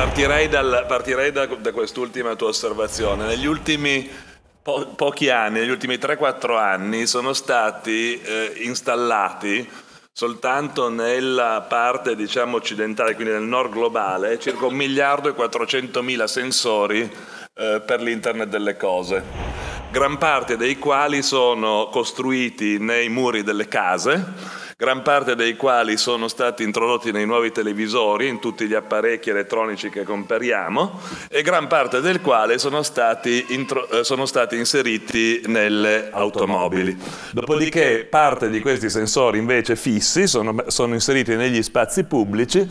Partirei, dal, partirei da, da quest'ultima tua osservazione. Negli ultimi po- pochi anni, negli ultimi 3-4 anni, sono stati eh, installati soltanto nella parte diciamo, occidentale, quindi nel nord globale, circa 1 miliardo e 400 mila sensori eh, per l'internet delle cose gran parte dei quali sono costruiti nei muri delle case gran parte dei quali sono stati introdotti nei nuovi televisori, in tutti gli apparecchi elettronici che compriamo, e gran parte del quale sono stati, eh, sono stati inseriti nelle automobili. Dopodiché parte di questi sensori invece fissi sono, sono inseriti negli spazi pubblici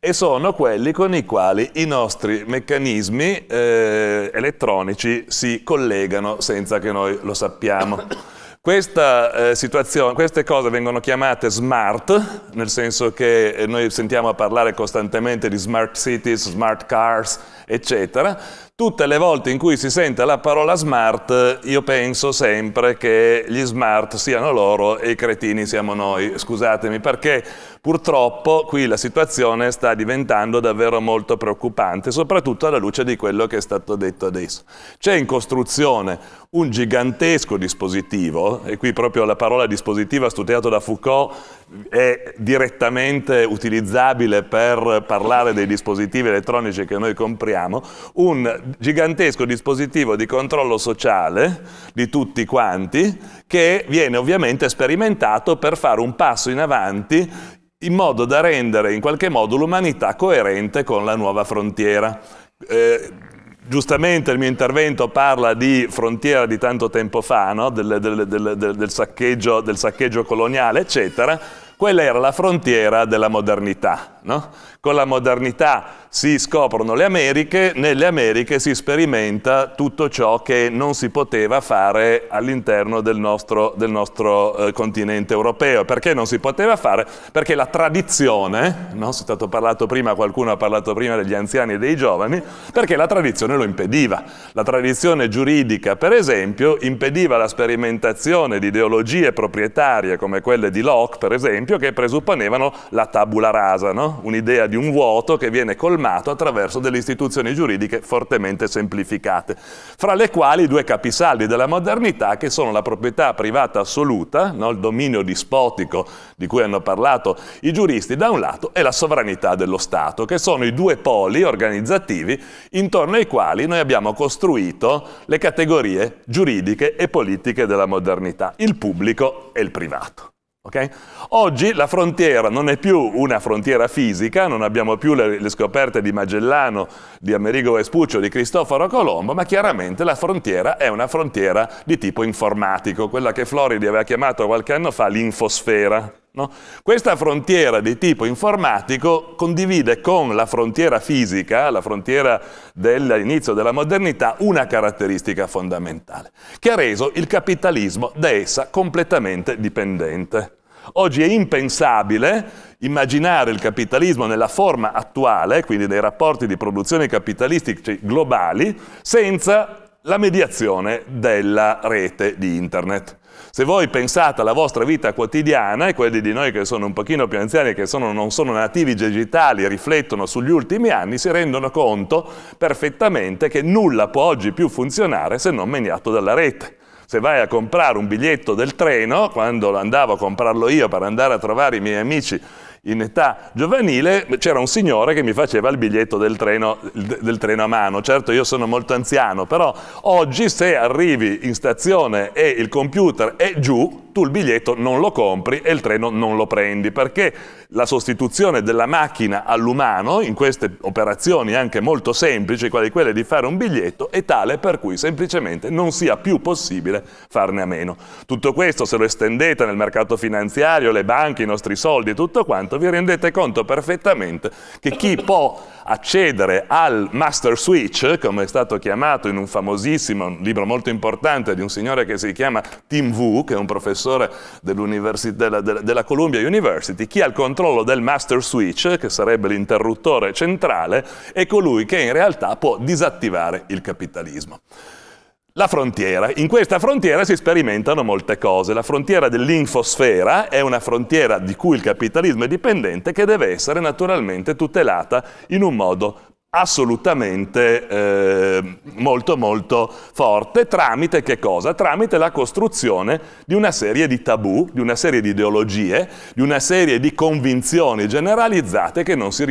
e sono quelli con i quali i nostri meccanismi eh, elettronici si collegano senza che noi lo sappiamo. Questa, eh, queste cose vengono chiamate smart, nel senso che eh, noi sentiamo parlare costantemente di smart cities, smart cars, eccetera. Tutte le volte in cui si sente la parola smart, io penso sempre che gli smart siano loro e i cretini siamo noi. Scusatemi perché Purtroppo qui la situazione sta diventando davvero molto preoccupante, soprattutto alla luce di quello che è stato detto adesso. C'è in costruzione un gigantesco dispositivo, e qui proprio la parola dispositivo studiato da Foucault è direttamente utilizzabile per parlare dei dispositivi elettronici che noi compriamo, un gigantesco dispositivo di controllo sociale di tutti quanti che viene ovviamente sperimentato per fare un passo in avanti in modo da rendere in qualche modo l'umanità coerente con la nuova frontiera. Eh, giustamente il mio intervento parla di frontiera di tanto tempo fa, no? del, del, del, del, saccheggio, del saccheggio coloniale, eccetera. Quella era la frontiera della modernità, no? Con la modernità si scoprono le Americhe, nelle Americhe si sperimenta tutto ciò che non si poteva fare all'interno del nostro, del nostro eh, continente europeo. Perché non si poteva fare? Perché la tradizione, no? è stato parlato prima, qualcuno ha parlato prima degli anziani e dei giovani, perché la tradizione lo impediva. La tradizione giuridica, per esempio, impediva la sperimentazione di ideologie proprietarie come quelle di Locke, per esempio, che presupponevano la tabula rasa, no? un'idea di un vuoto che viene colmato attraverso delle istituzioni giuridiche fortemente semplificate, fra le quali i due capisaldi della modernità che sono la proprietà privata assoluta, no, il dominio dispotico di cui hanno parlato i giuristi da un lato e la sovranità dello Stato, che sono i due poli organizzativi intorno ai quali noi abbiamo costruito le categorie giuridiche e politiche della modernità, il pubblico e il privato. Okay? Oggi la frontiera non è più una frontiera fisica, non abbiamo più le, le, scoperte di Magellano, di Amerigo Vespuccio, di Cristoforo Colombo, ma chiaramente la frontiera è una frontiera di tipo informatico, quella che Floridi aveva chiamato qualche anno fa l'infosfera. No? Questa frontiera di tipo informatico condivide con la frontiera fisica, la frontiera dell'inizio della modernità, una caratteristica fondamentale, che ha reso il capitalismo da essa completamente dipendente. Oggi è impensabile immaginare il capitalismo nella forma attuale, quindi nei rapporti di produzione capitalistici globali, senza la mediazione della rete di Internet. Se voi pensate alla vostra vita quotidiana e quelli di noi che sono un pochino più anziani, e che sono, non sono nativi digitali, riflettono sugli ultimi anni, si rendono conto perfettamente che nulla può oggi più funzionare se non meniato dalla rete se vai a comprare un biglietto del treno, quando andavo a comprarlo io per andare a trovare i miei amici in età giovanile c'era un signore che mi faceva il biglietto del treno, del treno, a mano. Certo io sono molto anziano, però oggi se arrivi in stazione e il computer è giù, tu il biglietto non lo compri e il treno non lo prendi, perché la sostituzione della macchina all'umano in queste operazioni anche molto semplici, quali quelle di fare un biglietto, è tale per cui semplicemente non sia più possibile farne a meno. Tutto questo se lo estendete nel mercato finanziario, le banche, i nostri soldi e tutto quanto, tanto vi rendete conto perfettamente che chi può accedere al master switch, come è stato chiamato in un famosissimo libro molto importante di un signore che si chiama Tim Wu, che è un professore della, della Columbia University, chi ha il controllo del master switch, che sarebbe l'interruttore centrale, è colui che in realtà può disattivare il capitalismo. La frontiera. In questa frontiera si sperimentano molte cose. La frontiera dell'infosfera è una frontiera di cui il capitalismo è dipendente che deve essere naturalmente tutelata in un modo assolutamente eh, molto molto forte tramite che cosa? Tramite la costruzione di una serie di tabù, di una serie di ideologie, di una serie di convinzioni generalizzate che non si,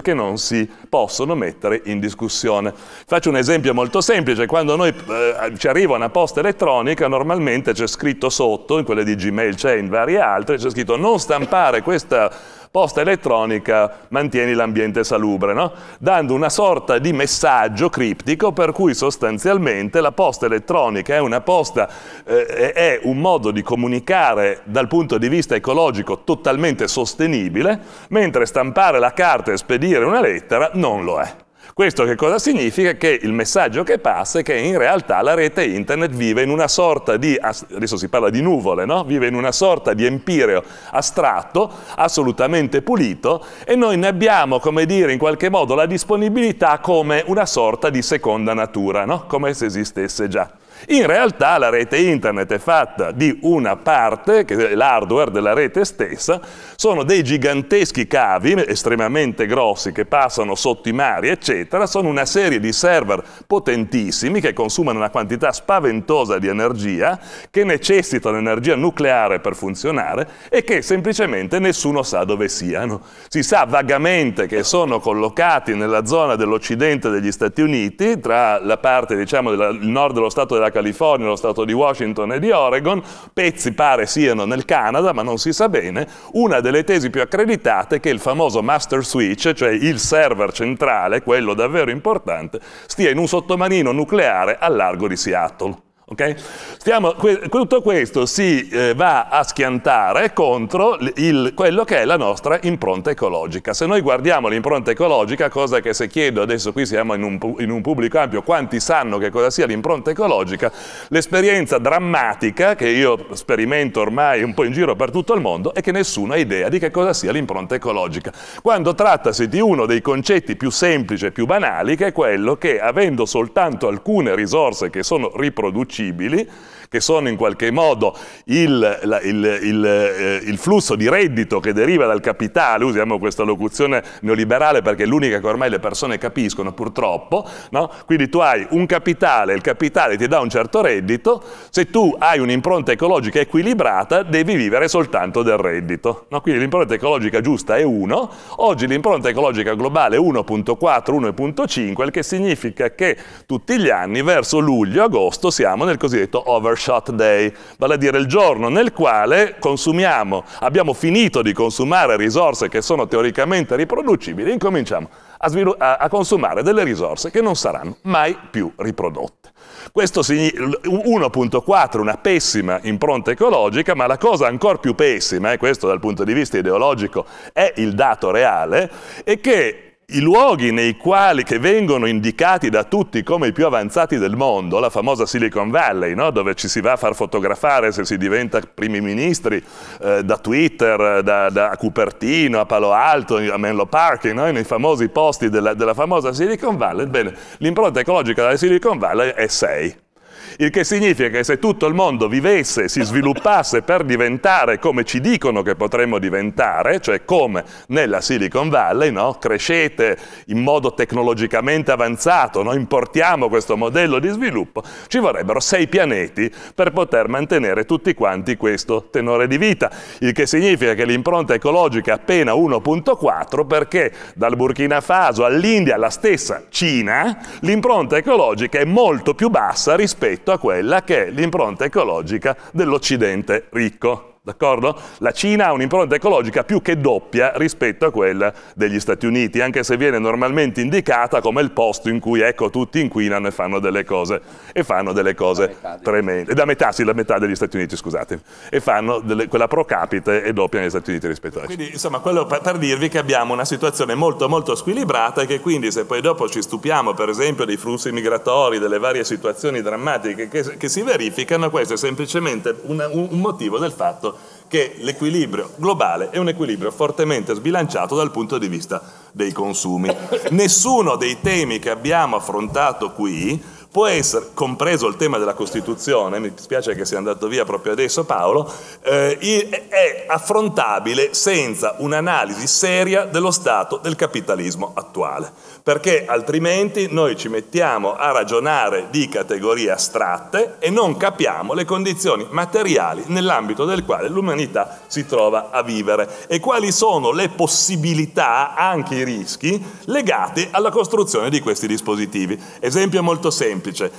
che non si possono mettere in discussione. Faccio un esempio molto semplice, quando noi eh, ci arriva una posta elettronica normalmente c'è scritto sotto, in quelle di Gmail c'è, in varie altre, c'è scritto non stampare questa posta elettronica mantieni l'ambiente salubre, no? dando una sorta di messaggio criptico per cui sostanzialmente la posta elettronica è una posta, eh, è un modo di comunicare dal punto di vista ecologico totalmente sostenibile, mentre stampare la carta e spedire una lettera non lo è. Questo che cosa significa? Che il messaggio che passa è che in realtà la rete internet vive in una sorta di, adesso si parla di nuvole, no? vive in una sorta di empireo astratto, assolutamente pulito, e noi ne abbiamo, come dire, in qualche modo la disponibilità come una sorta di seconda natura, no? come se esistesse già. In realtà la rete internet è fatta di una parte, che è l'hardware della rete stessa, sono dei giganteschi cavi estremamente grossi che passano sotto i mari, eccetera, sono una serie di server potentissimi che consumano una quantità spaventosa di energia, che necessitano energia nucleare per funzionare e che semplicemente nessuno sa dove siano. Si sa vagamente che sono collocati nella zona dell'Occidente degli Stati Uniti, tra la parte diciamo, del nord dello Stato della della California, lo stato di Washington e di Oregon, pezzi pare siano nel Canada, ma non si sa bene, una delle tesi più accreditate è che il famoso master switch, cioè il server centrale, quello davvero importante, stia in un sottomarino nucleare al largo di Seattle. Okay? Stiamo, que, tutto questo si eh, va a schiantare contro il, quello che è la nostra impronta ecologica. Se noi guardiamo l'impronta ecologica, cosa che se chiedo adesso qui siamo in un, in un pubblico ampio, quanti sanno che cosa sia l'impronta ecologica, l'esperienza drammatica che io sperimento ormai un po' in giro per tutto il mondo è che nessuno ha idea di che cosa sia l'impronta ecologica. Quando trattasi di uno dei concetti più semplici e più banali, che è quello che avendo soltanto alcune risorse che sono riproducibili, irriducibili che sono in qualche modo il, la, il, il, eh, il flusso di reddito che deriva dal capitale, usiamo questa locuzione neoliberale perché è l'unica che ormai le persone capiscono purtroppo, no? quindi tu hai un capitale, il capitale ti dà un certo reddito, se tu hai un'impronta ecologica equilibrata devi vivere soltanto del reddito. No? Quindi l'impronta ecologica giusta è 1, oggi l'impronta ecologica globale è 1.4, 1.5, il che significa che tutti gli anni verso luglio-agosto siamo nel cosiddetto over shot day, vale a dire il giorno nel quale consumiamo, abbiamo finito di consumare risorse che sono teoricamente riproducibili, incominciamo a, a, a consumare delle risorse che non saranno mai più riprodotte. Questo 1.4, una pessima impronta ecologica, ma la cosa ancora più pessima, e eh, questo dal punto di vista ideologico è il dato reale, è che i luoghi nei quali, che vengono indicati da tutti come i più avanzati del mondo, la famosa Silicon Valley, no? dove ci si va a far fotografare se si diventa primi ministri, eh, da Twitter, eh, da, da, Cupertino, a Palo Alto, a Menlo Park, no? nei famosi posti della, della famosa Silicon Valley, l'impronta ecologica della Silicon Valley è 6. Il che significa che se tutto il mondo vivesse, si sviluppasse per diventare come ci dicono che potremmo diventare, cioè come nella Silicon Valley, no? crescete in modo tecnologicamente avanzato, no? importiamo questo modello di sviluppo, ci vorrebbero sei pianeti per poter mantenere tutti quanti questo tenore di vita. Il che significa che l'impronta ecologica è appena 1.4 perché dal Burkina Faso all'India, alla stessa Cina, l'impronta ecologica è molto più bassa rispetto rispetto a quella che è l'impronta ecologica dell'Occidente ricco. D'accordo? La Cina ha un'impronta ecologica più che doppia rispetto a quella degli Stati Uniti, anche se viene normalmente indicata come il posto in cui ecco, tutti inquinano e fanno delle cose, e fanno delle cose tremende. Da metà, sì, la metà degli Stati Uniti, scusate. E fanno delle, quella pro capite e doppia negli Stati Uniti rispetto a Cina. Quindi, insomma, quello per, per dirvi che abbiamo una situazione molto, molto squilibrata e che quindi se poi dopo ci stupiamo, per esempio, dei flussi migratori, delle varie situazioni drammatiche che, che si verificano, questo è semplicemente una, un motivo del fatto che l'equilibrio globale è un equilibrio fortemente sbilanciato dal punto di vista dei consumi. Nessuno dei temi che abbiamo affrontato qui può essere, compreso il tema della Costituzione, mi dispiace che sia andato via proprio adesso Paolo, eh, è affrontabile senza un'analisi seria dello stato del capitalismo attuale perché altrimenti noi ci mettiamo a ragionare di categorie astratte e non capiamo le condizioni materiali nell'ambito del quale l'umanità si trova a vivere e quali sono le possibilità, anche i rischi, legati alla costruzione di questi dispositivi. Esempio molto semplice,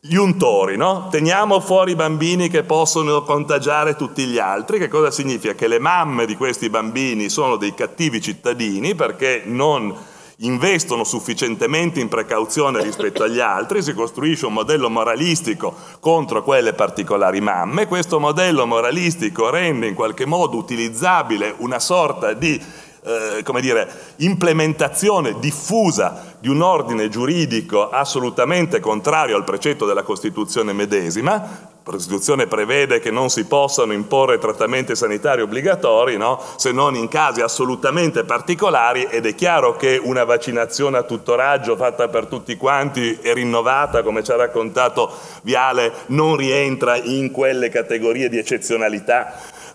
gli untori, no? Teniamo fuori i bambini che possono contagiare tutti gli altri, che cosa significa? Che le mamme di questi bambini sono dei cattivi cittadini perché non investono sufficientemente in precauzione rispetto agli altri, si costruisce un modello moralistico contro quelle particolari mamme, questo modello moralistico rende in qualche modo utilizzabile una sorta di eh, come dire, implementazione diffusa di un ordine giuridico assolutamente contrario al precetto della Costituzione medesima, la Costituzione prevede che non si possano imporre trattamenti sanitari obbligatori no? se non in casi assolutamente particolari ed è chiaro che una vaccinazione a tutto raggio fatta per tutti quanti e rinnovata, come ci ha raccontato Viale, non rientra in quelle categorie di eccezionalità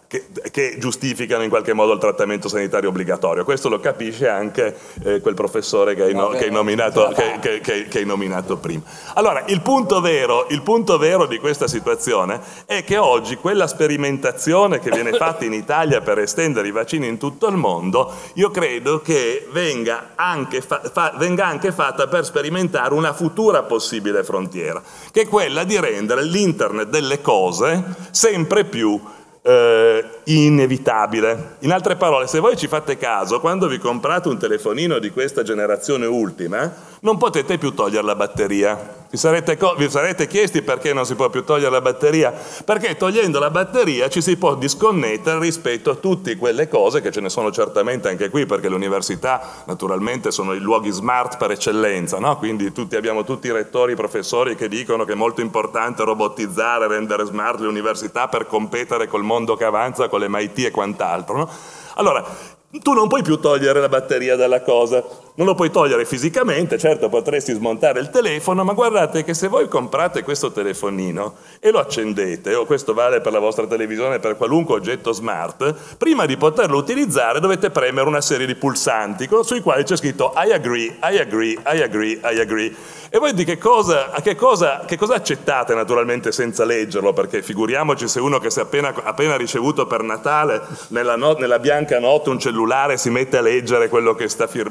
che, che, giustificano in qualche modo il trattamento sanitario obbligatorio. Questo lo capisce anche eh, quel professore che hai, nominato, nominato, prima. Allora, il punto, vero, il punto, vero, di questa situazione è che oggi quella sperimentazione che viene fatta in Italia per estendere i vaccini in tutto il mondo, io credo che venga anche, fa, fa, venga anche fatta per sperimentare una futura possibile frontiera, che è quella di rendere l'internet delle cose sempre più eh, inevitabile. In altre parole, se voi ci fate caso, quando vi comprate un telefonino di questa generazione ultima, non potete più togliere la batteria. Vi sarete, vi sarete, chiesti perché non si può più togliere la batteria? Perché togliendo la batteria ci si può disconnettere rispetto a tutte quelle cose che ce ne sono certamente anche qui, perché le università naturalmente sono i luoghi smart per eccellenza, no? quindi tutti, abbiamo tutti i rettori, i professori che dicono che è molto importante robotizzare, rendere smart le università per competere col mondo che avanza, con le MIT e quant'altro. No? Allora, tu non puoi più togliere la batteria dalla cosa, non lo puoi togliere fisicamente, certo potresti smontare il telefono, ma guardate che se voi comprate questo telefonino e lo accendete, o oh, questo vale per la vostra televisione, per qualunque oggetto smart, prima di poterlo utilizzare dovete premere una serie di pulsanti sui quali c'è scritto I agree, I agree, I agree, I agree. E voi di che cosa, che cosa, che cosa accettate naturalmente senza leggerlo? Perché figuriamoci se uno che si è appena, appena ricevuto per Natale nella, no, nella bianca notte un cellulare si mette a leggere quello che sta, firmando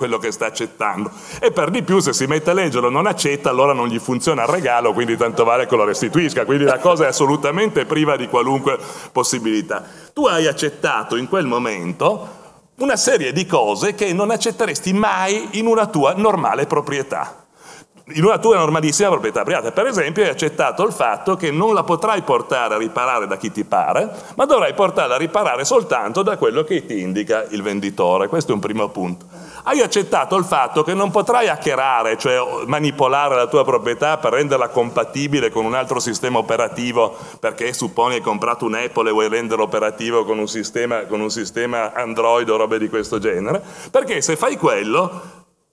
quello che sta accettando. E per di più se si mette a leggerlo e non accetta, allora non gli funziona il regalo, quindi tanto vale che lo restituisca. Quindi la cosa è assolutamente priva di qualunque possibilità. Tu hai accettato in quel momento una serie di cose che non accetteresti mai in una tua normale proprietà in una tua normalissima proprietà privata. Per esempio, hai accettato il fatto che non la potrai portare a riparare da chi ti pare, ma dovrai portarla a riparare soltanto da quello che ti indica il venditore. Questo è un primo punto hai accettato il fatto che non potrai hackerare, cioè manipolare la tua proprietà per renderla compatibile con un altro sistema operativo, perché supponi hai comprato un Apple e vuoi renderlo operativo con un sistema, con un sistema Android o robe di questo genere, perché se fai quello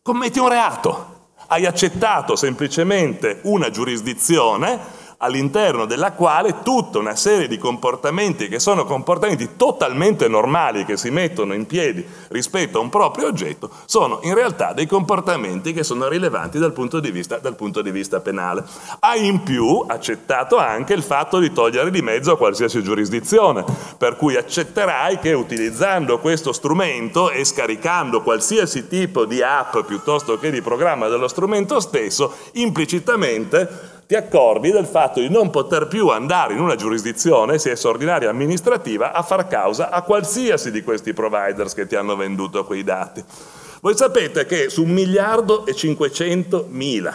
commetti un reato, hai accettato semplicemente una giurisdizione all'interno della quale tutta una serie di comportamenti che sono comportamenti totalmente normali che si mettono in piedi rispetto a un proprio oggetto sono in realtà dei comportamenti che sono rilevanti dal punto di vista, punto di vista penale. Ha in più accettato anche il fatto di togliere di mezzo qualsiasi giurisdizione, per cui accetterai che utilizzando questo strumento e scaricando qualsiasi tipo di app piuttosto che di programma dello strumento stesso, implicitamente ti accordi del fatto di non poter più andare in una giurisdizione, sia essa ordinaria o amministrativa, a far causa a qualsiasi di questi providers che ti hanno venduto quei dati. Voi sapete che su un miliardo e 500 mila,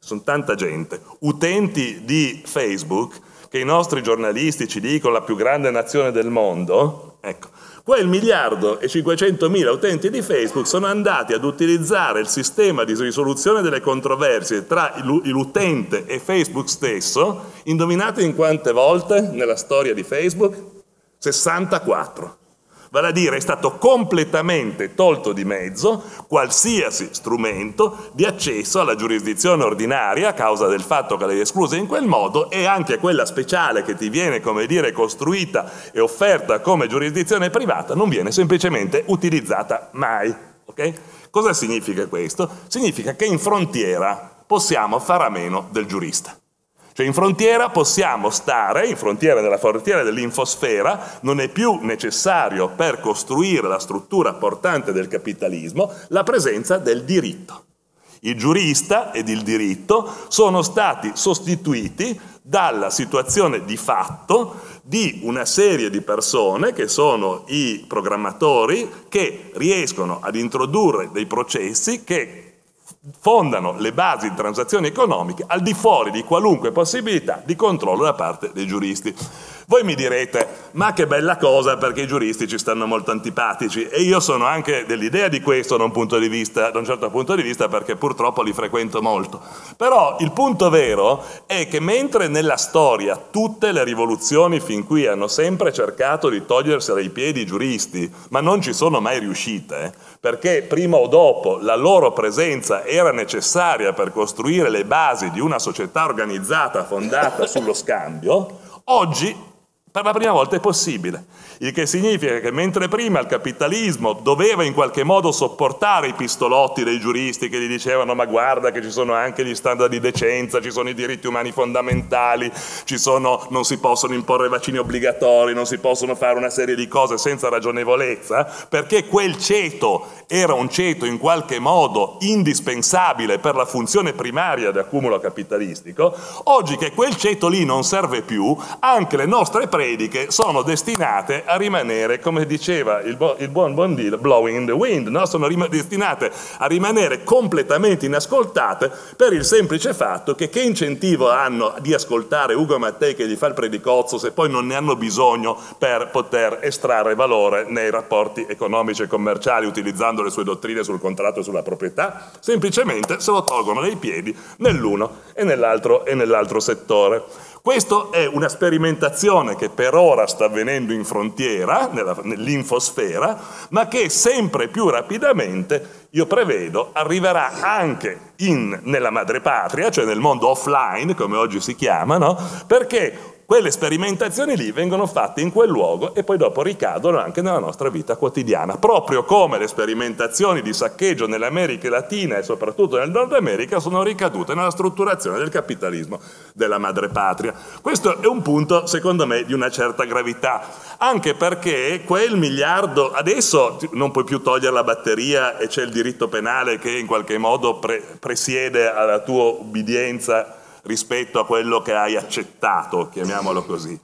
sono tanta gente, utenti di Facebook, che i nostri giornalisti ci dicono la più grande nazione del mondo, ecco, Quel miliardo e 500 mila utenti di Facebook sono andati ad utilizzare il sistema di risoluzione delle controversie tra l'utente e Facebook stesso, indovinate in quante volte nella storia di Facebook? 64. Vale a dire è stato completamente tolto di mezzo qualsiasi strumento di accesso alla giurisdizione ordinaria a causa del fatto che l'hai esclusa in quel modo e anche quella speciale che ti viene, come dire, costruita e offerta come giurisdizione privata non viene semplicemente utilizzata mai. Okay? Cosa significa questo? Significa che in frontiera possiamo fare a meno del giurista. Cioè in frontiera possiamo stare, in frontiera nella frontiera dell'infosfera, non è più necessario per costruire la struttura portante del capitalismo la presenza del diritto. Il giurista ed il diritto sono stati sostituiti dalla situazione di fatto di una serie di persone che sono i programmatori che riescono ad introdurre dei processi che fondano le basi di transazioni economiche al di fuori di qualunque possibilità di controllo da parte dei giuristi. Voi mi direte, ma che bella cosa perché i giuristi ci stanno molto antipatici e io sono anche dell'idea di questo da un, vista, da un certo punto di vista perché purtroppo li frequento molto. Però il punto vero è che mentre nella storia tutte le rivoluzioni fin qui hanno sempre cercato di togliersi dai piedi i giuristi, ma non ci sono mai riuscite, perché prima o dopo la loro presenza era necessaria per costruire le basi di una società organizzata fondata sullo scambio, oggi per la prima volta è possibile, il che significa che mentre prima il capitalismo doveva in qualche modo sopportare i pistolotti dei giuristi che gli dicevano ma guarda che ci sono anche gli standard di decenza, ci sono i diritti umani fondamentali, sono, non si possono imporre vaccini obbligatori, non si possono fare una serie di cose senza ragionevolezza, perché quel ceto era un ceto in qualche modo indispensabile per la funzione primaria di accumulo capitalistico, oggi che quel ceto lì non serve più, anche le nostre prese prediche sono destinate a rimanere, come diceva il, bo- il buon Bondil, blowing in the wind, no? sono rim- destinate a rimanere completamente inascoltate per il semplice fatto che che incentivo hanno di ascoltare Ugo Mattei che gli fa il predicozzo se poi non ne hanno bisogno per poter estrarre valore nei rapporti economici e commerciali utilizzando le sue dottrine sul contratto e sulla proprietà? Semplicemente se lo tolgono dai piedi nell'uno e nell'altro, e nell'altro settore. Questa è una sperimentazione che per ora sta avvenendo in frontiera, nella, nell'infosfera, ma che sempre più rapidamente, io prevedo, arriverà anche in, nella madrepatria, cioè nel mondo offline, come oggi si chiama, no? perché quelle sperimentazioni lì vengono fatte in quel luogo e poi dopo ricadono anche nella nostra vita quotidiana, proprio come le sperimentazioni di saccheggio nell'America Latina e soprattutto nel Nord America sono ricadute nella strutturazione del capitalismo della madrepatria. Questo è un punto, secondo me, di una certa gravità, anche perché quel miliardo, adesso non puoi più togliere la batteria e c'è il diritto penale che in qualche modo pre presiede alla tua ubbidienza rispetto a quello che hai accettato, chiamiamolo così.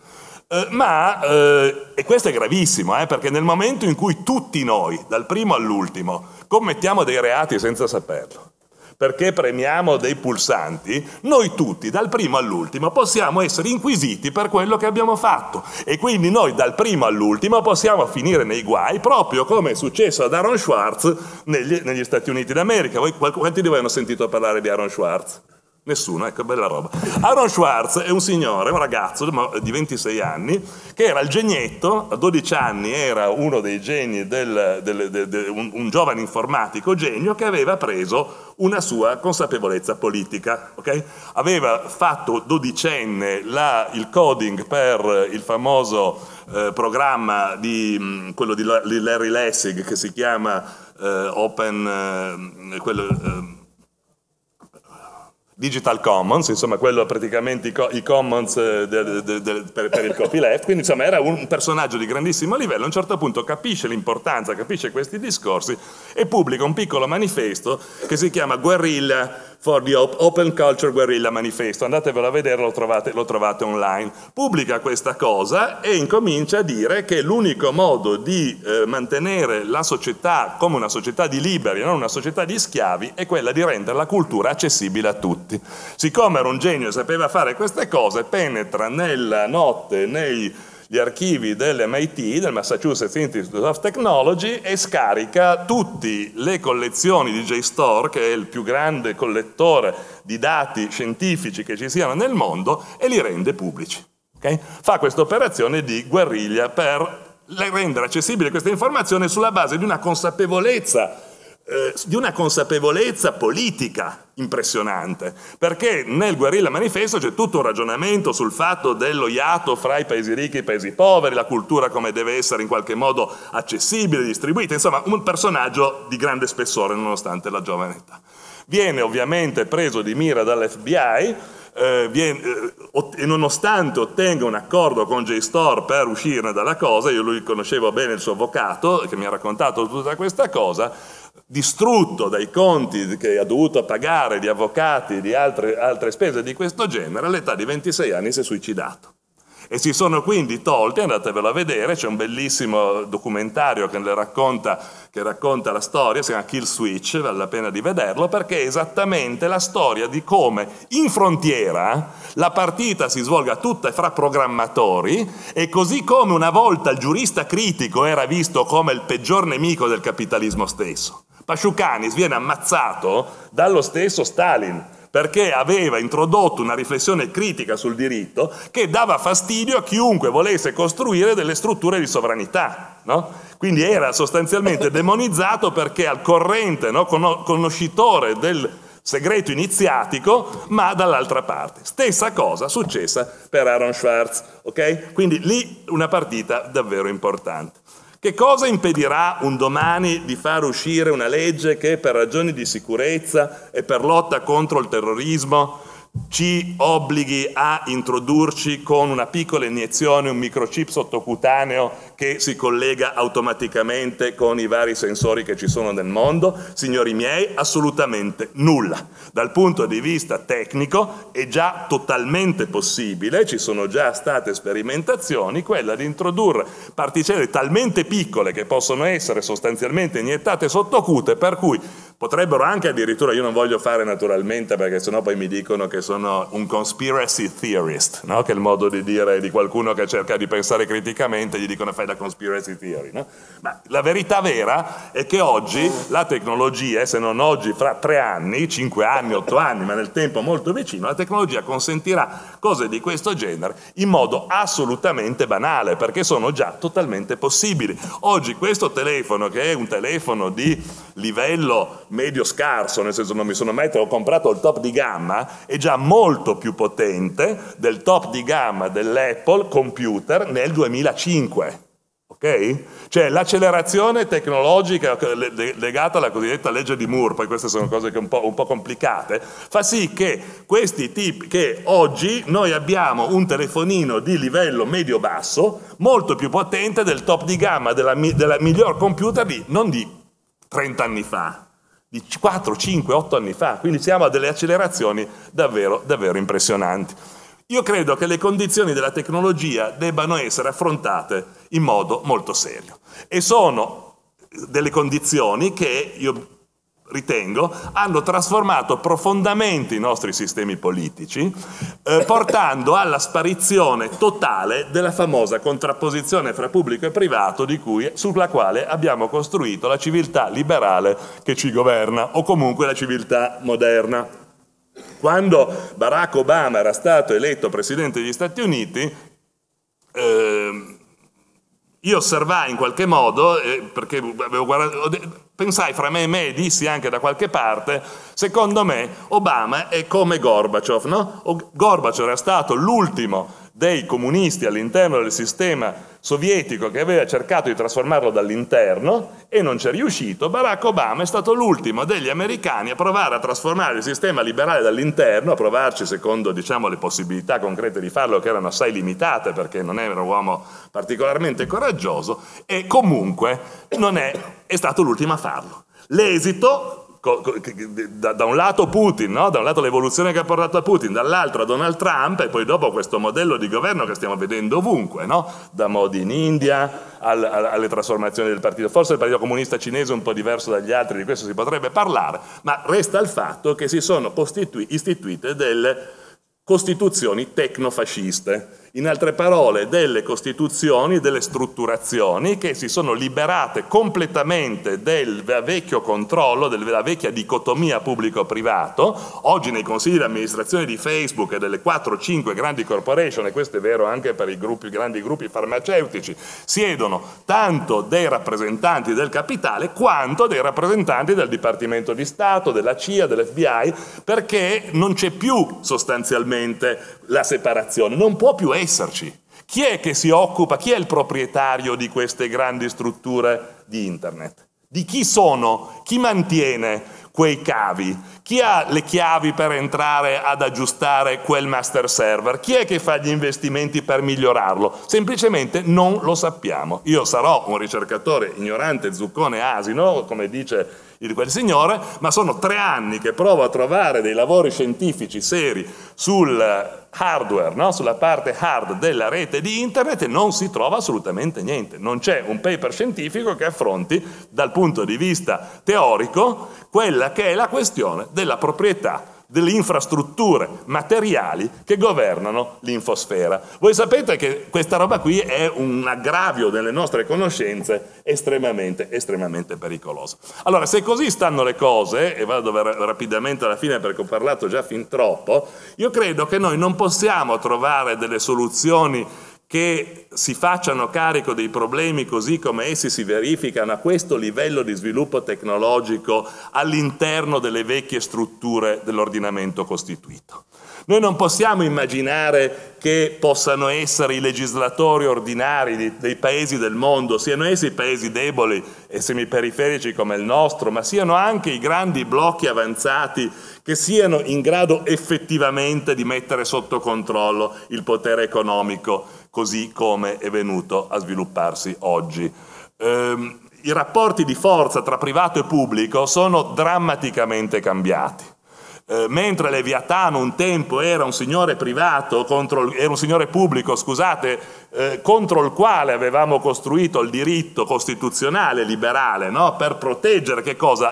Eh, ma, eh, e questo è gravissimo, eh, perché nel momento in cui tutti noi, dal primo all'ultimo, commettiamo dei reati senza saperlo, perché premiamo dei pulsanti, noi tutti, dal primo all'ultimo, possiamo essere inquisiti per quello che abbiamo fatto. E quindi noi, dal primo all'ultimo, possiamo finire nei guai, proprio come è successo ad Aaron Schwartz negli, negli Stati Uniti d'America. Voi, quanti di voi hanno sentito parlare di Aaron Schwartz? Nessuno, ecco, bella roba. Aaron Schwartz è un signore, un ragazzo di 26 anni, che era il genietto, a 12 anni era uno dei geni, del, del, del, un, un, giovane informatico genio che aveva preso una sua consapevolezza politica. Okay? Aveva fatto dodicenne la, il coding per il famoso eh, programma di quello di Larry Lessig che si chiama eh, Open... Eh, quello, eh, Digital Commons, insomma quello praticamente i, co i Commons eh, de, de, de, per, per, il copyleft, quindi insomma era un personaggio di grandissimo livello, a un certo punto capisce l'importanza, capisce questi discorsi e pubblica un piccolo manifesto che si chiama Guerrilla for the Open Culture Guerrilla Manifesto, andatevelo a vedere, lo trovate, lo trovate online, pubblica questa cosa e incomincia a dire che l'unico modo di eh, mantenere la società come una società di liberi, non una società di schiavi, è quella di rendere la cultura accessibile a tutti. Siccome era un genio e sapeva fare queste cose, penetra nella notte, nei gli archivi dell'MIT, del Massachusetts Institute of Technology, e scarica tutte le collezioni di JSTOR, che è il più grande collettore di dati scientifici che ci siano nel mondo, e li rende pubblici. Okay? Fa questa operazione di guerriglia per rendere accessibile questa informazione sulla base di una consapevolezza eh, di una consapevolezza politica impressionante, perché nel guerrilla manifesto c'è tutto un ragionamento sul fatto dello iato fra i paesi ricchi e i paesi poveri, la cultura come deve essere in qualche modo accessibile, distribuita, insomma un personaggio di grande spessore nonostante la giovane età. Viene ovviamente preso di mira dall'FBI, eh, viene, eh, ot nonostante ottenga un accordo con J-Store per uscirne dalla cosa, io lui conoscevo bene il suo avvocato che mi ha raccontato tutta questa cosa, distrutto dai conti che ha dovuto pagare di avvocati, e di altre, altre spese di questo genere, all'età di 26 anni si è suicidato e si sono quindi tolti, andatevelo a vedere, c'è un bellissimo documentario che racconta, che racconta, la storia, si chiama Kill Switch, vale la pena di vederlo, perché è esattamente la storia di come in frontiera la partita si svolga tutta fra programmatori e così come una volta il giurista critico era visto come il peggior nemico del capitalismo stesso Pasciucanis viene ammazzato dallo stesso Stalin perché aveva introdotto una riflessione critica sul diritto che dava fastidio a chiunque volesse costruire delle strutture di sovranità. No? Quindi era sostanzialmente demonizzato perché al corrente, no? conoscitore del segreto iniziatico, ma dall'altra parte. Stessa cosa successa per Aaron Schwartz. Okay? Quindi lì una partita davvero importante. Che cosa impedirà un domani di far uscire una legge che per ragioni di sicurezza e per lotta contro il terrorismo ci obblighi a introdurci con una piccola iniezione un microchip sottocutaneo che si collega automaticamente con i vari sensori che ci sono nel mondo? Signori miei, assolutamente nulla. Dal punto di vista tecnico è già totalmente possibile, ci sono già state sperimentazioni, quella di introdurre particelle talmente piccole che possono essere sostanzialmente iniettate sottocute, per cui Potrebbero anche addirittura, io non voglio fare naturalmente perché sennò poi mi dicono che sono un conspiracy theorist, no? che è il modo di dire di qualcuno che cerca di pensare criticamente, gli dicono fai da conspiracy theory. No? Ma la verità vera è che oggi la tecnologia, se non oggi, fra tre anni, cinque anni, otto anni, ma nel tempo molto vicino, la tecnologia consentirà cose di questo genere in modo assolutamente banale, perché sono già totalmente possibili. Oggi questo telefono, che è un telefono di livello medio scarso, nel senso non mi sono mai ho comprato il top di gamma, è già molto più potente del top di gamma dell'Apple computer nel 2005. Ok? Cioè l'accelerazione tecnologica legata alla cosiddetta legge di Moore, poi queste sono cose un po', un po', complicate, fa sì che questi tipi, che oggi noi abbiamo un telefonino di livello medio-basso molto più potente del top di gamma della, della miglior computer di, non di 30 anni fa, di 4, 5, 8 anni fa, quindi siamo a delle accelerazioni davvero, davvero impressionanti. Io credo che le condizioni della tecnologia debbano essere affrontate in modo molto serio e sono delle condizioni che io ritengo, hanno trasformato profondamente i nostri sistemi politici, eh, portando alla sparizione totale della famosa contrapposizione fra pubblico e privato cui, sulla quale abbiamo costruito la civiltà liberale che ci governa, o comunque la civiltà moderna. Quando Barack Obama era stato eletto Presidente degli Stati Uniti, eh, io osservai in qualche modo, eh, perché avevo guardato, pensai fra me e me e dissi anche da qualche parte, secondo me Obama è come Gorbaciov, no? Gorbaciov era stato l'ultimo dei comunisti all'interno del sistema sovietico che aveva cercato di trasformarlo dall'interno e non ci è riuscito, Barack Obama è stato l'ultimo degli americani a provare a trasformare il sistema liberale dall'interno, a provarci secondo diciamo, le possibilità concrete di farlo che erano assai limitate perché non era un uomo particolarmente coraggioso e comunque è, è stato l'ultimo a farlo. L'esito da, un lato Putin, no? da un lato l'evoluzione che ha portato a Putin, dall'altro a Donald Trump e poi dopo questo modello di governo che stiamo vedendo ovunque, no? da modi in India al, al, alle trasformazioni del partito. Forse il Partito Comunista Cinese è un po' diverso dagli altri, di questo si potrebbe parlare, ma resta il fatto che si sono istituite delle costituzioni tecnofasciste in altre parole delle costituzioni, delle strutturazioni che si sono liberate completamente del vecchio controllo, della vecchia dicotomia pubblico-privato. Oggi nei consigli di amministrazione di Facebook e delle 4-5 grandi corporation, e questo è vero anche per i gruppi, grandi gruppi farmaceutici, siedono tanto dei rappresentanti del capitale quanto dei rappresentanti del Dipartimento di Stato, della CIA, dell'FBI, perché non c'è più sostanzialmente la separazione, non può più essere esserci. Chi è che si occupa, chi è il proprietario di queste grandi strutture di Internet? Di chi sono? Chi mantiene quei cavi? Chi ha le chiavi per entrare ad aggiustare quel master server? Chi è che fa gli investimenti per migliorarlo? Semplicemente non lo sappiamo. Io sarò un ricercatore ignorante, zuccone, asino, come dice di quel signore, ma sono tre anni che provo a trovare dei lavori scientifici seri sul hardware, no? sulla parte hard della rete di internet e non si trova assolutamente niente. Non c'è un paper scientifico che affronti dal punto di vista teorico quella che è la questione della proprietà delle infrastrutture materiali che governano l'infosfera. Voi sapete che questa roba qui è un aggravio delle nostre conoscenze estremamente, estremamente pericoloso. Allora, se così stanno le cose, e vado rapidamente alla fine perché ho parlato già fin troppo, io credo che noi non possiamo trovare delle soluzioni che si facciano carico dei problemi così come essi si verificano a questo livello di sviluppo tecnologico all'interno delle vecchie strutture dell'ordinamento costituito. Noi non possiamo immaginare che possano essere i legislatori ordinari dei paesi del mondo, siano essi i paesi deboli e semiperiferici come il nostro, ma siano anche i grandi blocchi avanzati che siano in grado effettivamente di mettere sotto controllo il potere economico così come è venuto a svilupparsi oggi. Ehm, I rapporti di forza tra privato e pubblico sono drammaticamente cambiati. Eh, mentre Leviatano un tempo era un signore privato, contro, era un signore pubblico, scusate, eh, contro il quale avevamo costruito il diritto costituzionale liberale, no? per proteggere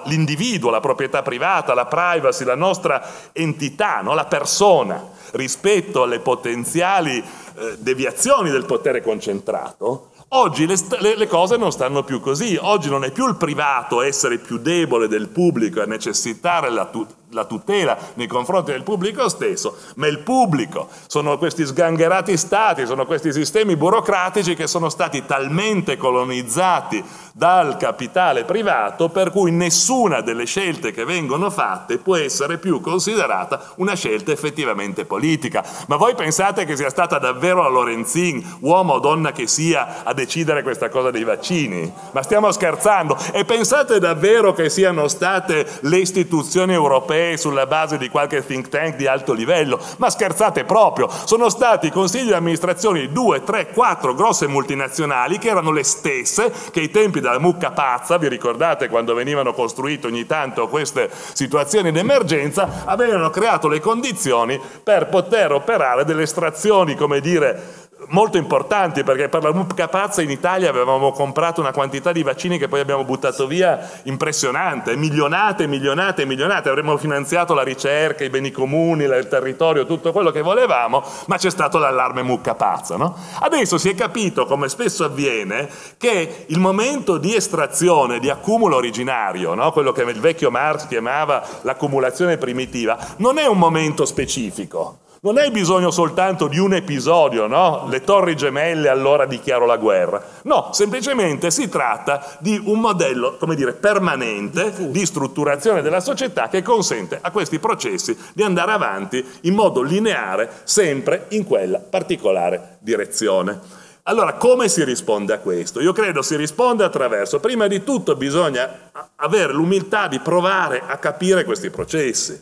L'individuo, la proprietà privata, la privacy, la nostra entità, no? la persona, rispetto alle potenziali eh, deviazioni del potere concentrato. Oggi le, le, cose non stanno più così, oggi non è più il privato essere più debole del pubblico e necessitare la tutela la tutela nei confronti del pubblico stesso, ma il pubblico, sono questi sgangherati stati, sono questi sistemi burocratici che sono stati talmente colonizzati dal capitale privato per cui nessuna delle scelte che vengono fatte può essere più considerata una scelta effettivamente politica. Ma voi pensate che sia stata davvero la Lorenzin, uomo o donna che sia, a decidere questa cosa dei vaccini? Ma stiamo scherzando? E pensate davvero che siano state le istituzioni europee europei sulla base di qualche think tank di alto livello, ma scherzate proprio, sono stati consigli di amministrazione di due, tre, quattro grosse multinazionali che erano le stesse che ai tempi della mucca pazza, vi ricordate quando venivano costruite ogni tanto queste situazioni d'emergenza, avevano creato le condizioni per poter operare delle estrazioni, come dire, molto importanti perché per la mucca pazza in Italia avevamo comprato una quantità di vaccini che poi abbiamo buttato via impressionante, milionate, milionate, milionate, avremmo finanziato la ricerca, i beni comuni, il territorio, tutto quello che volevamo, ma c'è stato l'allarme mucca pazza. No? Adesso si è capito, come spesso avviene, che il momento di estrazione, di accumulo originario, no? quello che il vecchio Marx chiamava l'accumulazione primitiva, non è un momento specifico non hai bisogno soltanto di un episodio, no? Le torri gemelle allora dichiaro la guerra. No, semplicemente si tratta di un modello, come dire, permanente di strutturazione della società che consente a questi processi di andare avanti in modo lineare, sempre in quella particolare direzione. Allora, come si risponde a questo? Io credo si risponde attraverso, prima di tutto bisogna avere l'umiltà di provare a capire questi processi.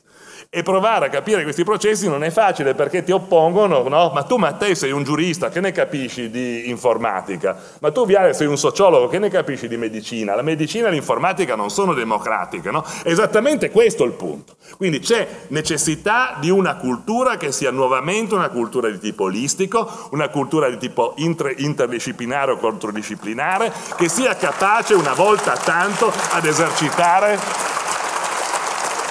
E provare a capire questi processi non è facile perché ti oppongono, no? ma tu Matteo sei un giurista, che ne capisci di informatica? Ma tu Viale sei un sociologo, che ne capisci di medicina? La medicina e l'informatica non sono democratiche, no? È esattamente questo il punto. Quindi c'è necessità di una cultura che sia nuovamente una cultura di tipo olistico, una cultura di tipo inter interdisciplinare o controdisciplinare, che sia capace una volta tanto ad esercitare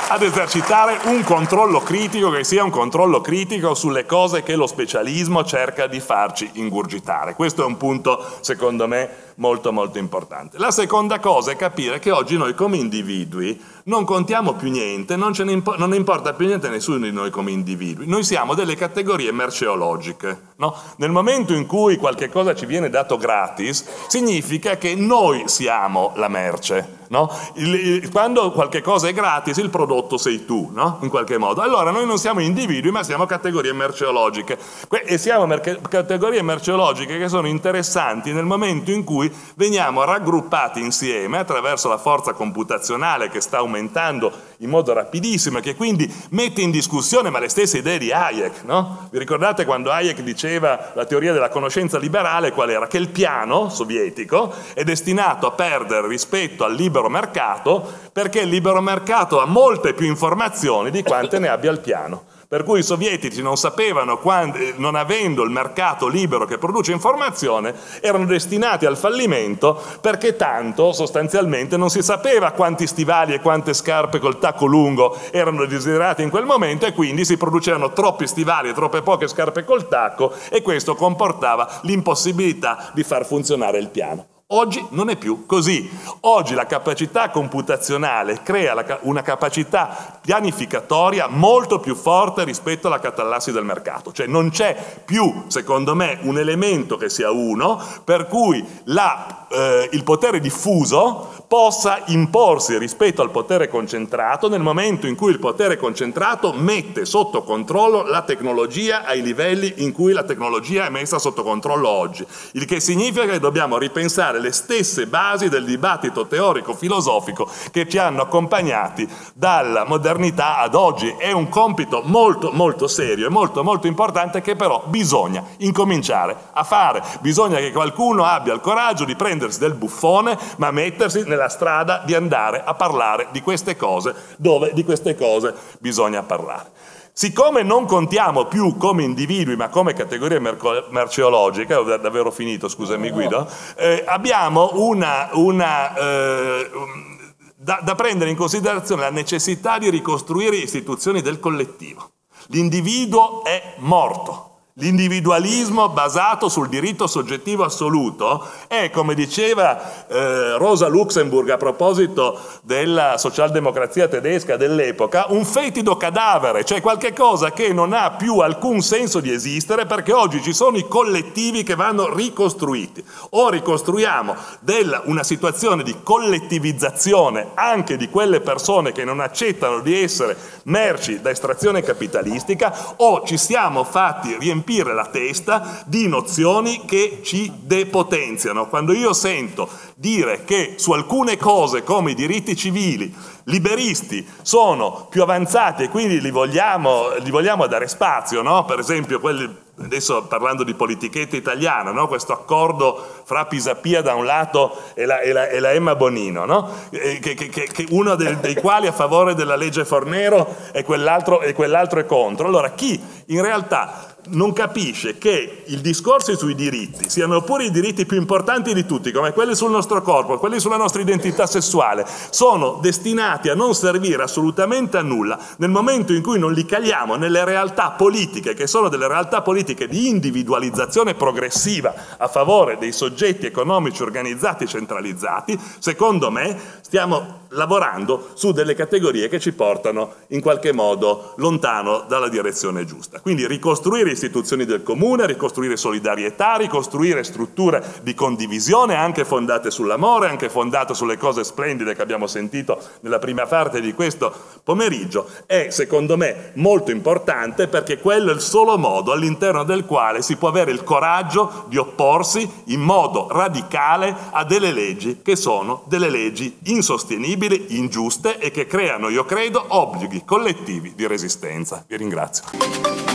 ad esercitare un controllo critico che sia un controllo critico sulle cose che lo specialismo cerca di farci ingurgitare. Questo è un punto, secondo me, molto molto importante. La seconda cosa è capire che oggi noi come individui non contiamo più niente, non, ne impo non importa più niente a nessuno di noi come individui, noi siamo delle categorie merceologiche. No? Nel momento in cui qualche cosa ci viene dato gratis, significa che noi siamo la merce. No? Il, il, quando qualche cosa è gratis, il prodotto sei tu, no? in qualche modo. Allora noi non siamo individui, ma siamo categorie merceologiche. E siamo merce categorie merceologiche che sono interessanti nel momento in cui cui veniamo raggruppati insieme attraverso la forza computazionale che sta aumentando in modo rapidissimo e che quindi mette in discussione ma le stesse idee di Hayek. No? Vi ricordate quando Hayek diceva la teoria della conoscenza liberale qual era? Che il piano sovietico è destinato a perdere rispetto al libero mercato perché il libero mercato ha molte più informazioni di quante ne abbia il piano per cui i sovietici non sapevano, quando, eh, non avendo il mercato libero che produce informazione, erano destinati al fallimento perché tanto sostanzialmente non si sapeva quanti stivali e quante scarpe col tacco lungo erano desiderati in quel momento e quindi si producevano troppi stivali e troppe poche scarpe col tacco e questo comportava l'impossibilità di far funzionare il piano. Oggi non è più così. Oggi la capacità computazionale crea una capacità pianificatoria molto più forte rispetto alla catalassi del mercato. Cioè non c'è più, secondo me, un elemento che sia uno per cui la, eh, il potere diffuso possa imporsi rispetto al potere concentrato nel momento in cui il potere concentrato mette sotto controllo la tecnologia ai livelli in cui la tecnologia è messa sotto controllo oggi. Il che significa che dobbiamo ripensare le stesse basi del dibattito teorico-filosofico che ci hanno accompagnati dalla modernità ad oggi. È un compito molto molto serio e molto molto importante che però bisogna incominciare a fare. Bisogna che qualcuno abbia il coraggio di prendersi del buffone ma mettersi nella strada di andare a parlare di queste cose dove di queste cose bisogna parlare. Siccome non contiamo più come individui ma come categoria merceologica, ho davvero finito, scusami Guido, eh, abbiamo una, una eh, um, da, da prendere in considerazione la necessità di ricostruire istituzioni del collettivo. L'individuo è morto, L'individualismo basato sul diritto soggettivo assoluto è, come diceva eh, Rosa Luxemburg a proposito della socialdemocrazia tedesca dell'epoca, un fetido cadavere, cioè qualcosa che non ha più alcun senso di esistere perché oggi ci sono i collettivi che vanno ricostruiti. O ricostruiamo della, una situazione di collettivizzazione anche di quelle persone che non accettano di essere merci da estrazione capitalistica o ci siamo fatti riempire riempire la testa di nozioni che ci depotenziano. Quando io sento dire che su alcune cose come i diritti civili liberisti sono più avanzati e quindi li vogliamo, li vogliamo dare spazio, no? per esempio quelli adesso parlando di politichetta italiana, no? questo accordo fra Pisapia da un lato e la, e la, e la Emma Bonino, no? che, che, che uno dei, dei quali è a favore della legge Fornero e quell'altro, quell è contro. Allora chi in realtà non capisce che il discorso sui diritti siano pure i diritti più importanti di tutti, come quelli sul nostro corpo, quelli sulla nostra identità sessuale, sono destinati a non servire assolutamente a nulla nel momento in cui non li caliamo nelle realtà politiche, che sono delle realtà politiche di individualizzazione progressiva a favore dei soggetti economici organizzati e centralizzati, secondo me stiamo lavorando su delle categorie che ci portano in qualche modo lontano dalla direzione giusta. Quindi ricostruire istituzioni del comune, ricostruire solidarietà, ricostruire strutture di condivisione anche fondate sull'amore, anche fondate sulle cose splendide che abbiamo sentito nella prima parte di questo pomeriggio, è secondo me molto importante perché quello è il solo modo all'interno del quale si può avere il coraggio di opporsi in modo radicale a delle leggi che sono delle leggi insostenibili ineludibili, ingiuste e che creano, io credo, obblighi collettivi di resistenza. Vi ringrazio.